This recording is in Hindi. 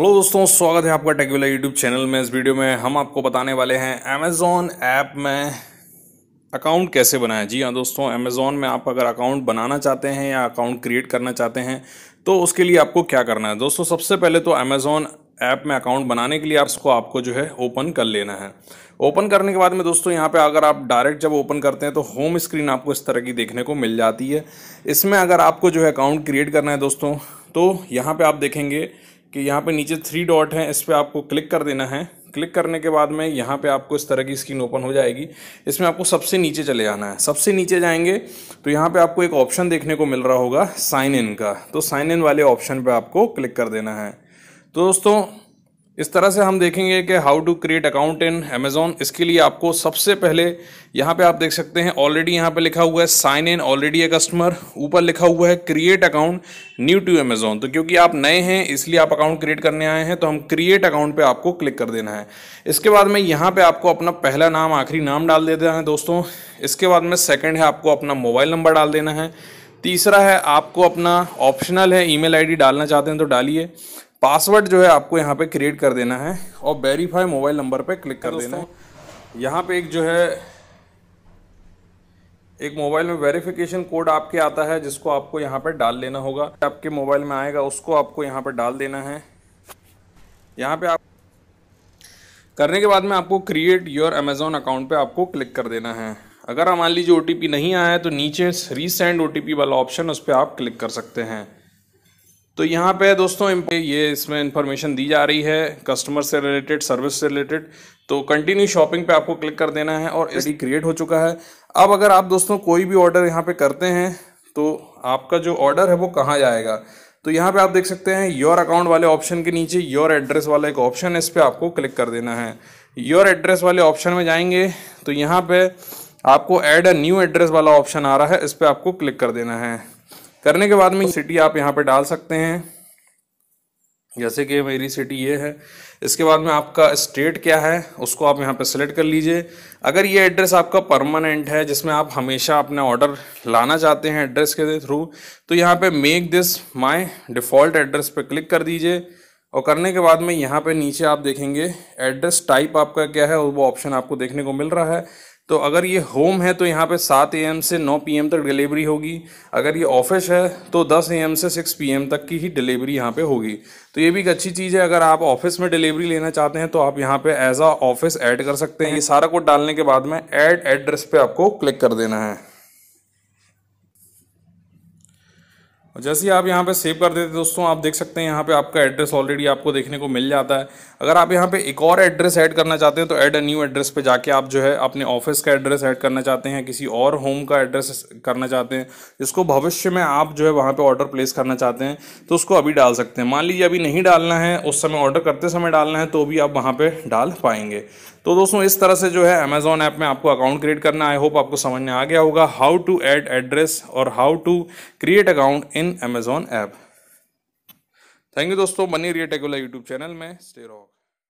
हेलो दोस्तों स्वागत है आपका टेकविला यूट्यूब चैनल में इस वीडियो में हम आपको बताने वाले हैं अमेजोन ऐप में अकाउंट कैसे बनाएं जी हाँ दोस्तों अमेजोन में आप अगर अकाउंट बनाना चाहते हैं या अकाउंट क्रिएट करना चाहते हैं तो उसके लिए आपको क्या करना है दोस्तों सबसे पहले तो अमेजोन ऐप में अकाउंट बनाने के लिए आप उसको आपको जो है ओपन कर लेना है ओपन करने के बाद में दोस्तों यहाँ पे अगर आप डायरेक्ट जब ओपन करते हैं तो होम स्क्रीन आपको इस तरह की देखने को मिल जाती है इसमें अगर आपको जो है अकाउंट क्रिएट करना है दोस्तों तो यहाँ पे आप देखेंगे कि यहाँ पे नीचे थ्री डॉट हैं इस पर आपको क्लिक कर देना है क्लिक करने के बाद में यहाँ पे आपको इस तरह की स्क्रीन ओपन हो जाएगी इसमें आपको सबसे नीचे चले जाना है सबसे नीचे जाएंगे तो यहाँ पे आपको एक ऑप्शन देखने को मिल रहा होगा साइन इन का तो साइन इन वाले ऑप्शन पे आपको क्लिक कर देना है तो दोस्तों इस तरह से हम देखेंगे कि how to create account in Amazon इसके लिए आपको सबसे पहले यहाँ पे आप देख सकते हैं ऑलरेडी यहाँ पे लिखा हुआ है sign in already a customer ऊपर लिखा हुआ है create account new to Amazon तो क्योंकि आप नए हैं इसलिए आप अकाउंट क्रिएट करने आए हैं तो हम क्रिएट अकाउंट पर आपको क्लिक कर देना है इसके बाद में यहाँ पर आपको अपना पहला नाम आखिरी नाम डाल देना है दोस्तों इसके बाद में सेकेंड है आपको अपना मोबाइल नंबर डाल देना है तीसरा है आपको अपना ऑप्शनल है ईमेल आईडी डालना चाहते हैं तो डालिए पासवर्ड जो है आपको यहाँ पे क्रिएट कर देना है और वेरीफाई मोबाइल नंबर पे क्लिक कर तो देना है यहाँ पे एक जो है एक मोबाइल में वेरिफिकेशन कोड आपके आता है जिसको आपको यहाँ पर डाल लेना होगा आपके मोबाइल में आएगा उसको आपको यहाँ पर डाल देना है यहाँ पे आप करने के बाद में आपको क्रिएट योर अमेजोन अकाउंट पे आपको क्लिक कर देना है अगर मान लीजिए ओ नहीं आया है तो नीचे रीसेंड ओ वाला ऑप्शन उस पर आप क्लिक कर सकते हैं तो यहाँ पे दोस्तों ये इसमें इन्फॉर्मेशन दी जा रही है कस्टमर से रिलेटेड सर्विस से रिलेटेड तो कंटिन्यू शॉपिंग पे आपको क्लिक कर देना है और एडी क्रिएट हो चुका है अब अगर आप दोस्तों कोई भी ऑर्डर यहाँ पे करते हैं तो आपका जो ऑर्डर है वो कहाँ जाएगा तो यहाँ पे आप देख सकते हैं योर अकाउंट वाले ऑप्शन के नीचे योर एड्रेस वाला एक ऑप्शन है इस पर आपको क्लिक कर देना है योर एड्रेस वाले ऑप्शन में जाएंगे तो यहाँ पे आपको एड अ न्यू एड्रेस वाला ऑप्शन आ रहा है इस पर आपको क्लिक कर देना है करने के बाद में सिटी आप यहाँ पे डाल सकते हैं जैसे कि मेरी सिटी ये है इसके बाद में आपका स्टेट क्या है उसको आप यहाँ पे सेलेक्ट कर लीजिए अगर ये एड्रेस आपका परमानेंट है जिसमें आप हमेशा अपना ऑर्डर लाना चाहते हैं एड्रेस के थ्रू तो यहाँ पे make this my default address पे क्लिक कर दीजिए और करने के बाद में यहाँ पे नीचे आप देखेंगे एड्रेस टाइप आपका क्या है वो ऑप्शन आपको देखने को मिल रहा है तो अगर ये होम है तो यहाँ पे 7 एम से 9 पीएम तक डिलीवरी होगी अगर ये ऑफिस है तो 10 एम से 6 पीएम तक की ही डिलीवरी यहाँ पे होगी तो ये भी एक अच्छी चीज़ है अगर आप ऑफिस में डिलीवरी लेना चाहते हैं तो आप यहाँ पे एज आ ऑफिस ऐड कर सकते हैं ये सारा कोड डालने के बाद में ऐड एड एड्रेस पे आपको क्लिक कर देना है और जैसे ही आप यहाँ पे सेव कर देते दोस्तों आप देख सकते हैं यहाँ पे आपका एड्रेस ऑलरेडी आपको देखने को मिल जाता है अगर आप यहाँ पे एक और एड्रेस ऐड करना चाहते हैं तो ऐड अ न्यू एड्रेस पे जाके आप जो है अपने ऑफिस का एड्रेस ऐड करना चाहते हैं किसी और होम का एड्रेस करना चाहते हैं जिसको भविष्य में आप जो है वहाँ पर ऑर्डर प्लेस करना चाहते हैं तो उसको अभी डाल सकते हैं मान लीजिए अभी नहीं डालना है उस समय ऑर्डर करते समय डालना है तो भी आप वहाँ पर डाल पाएंगे तो दोस्तों इस तरह से जो है अमेजोन ऐप में आपको अकाउंट क्रिएट करना आई होप आपको समझ में आ गया होगा हाउ टू ऐड एड्रेस और how to create account in Amazon app thank you दोस्तों बनी रही यूट्यूब चैनल में स्टे रॉक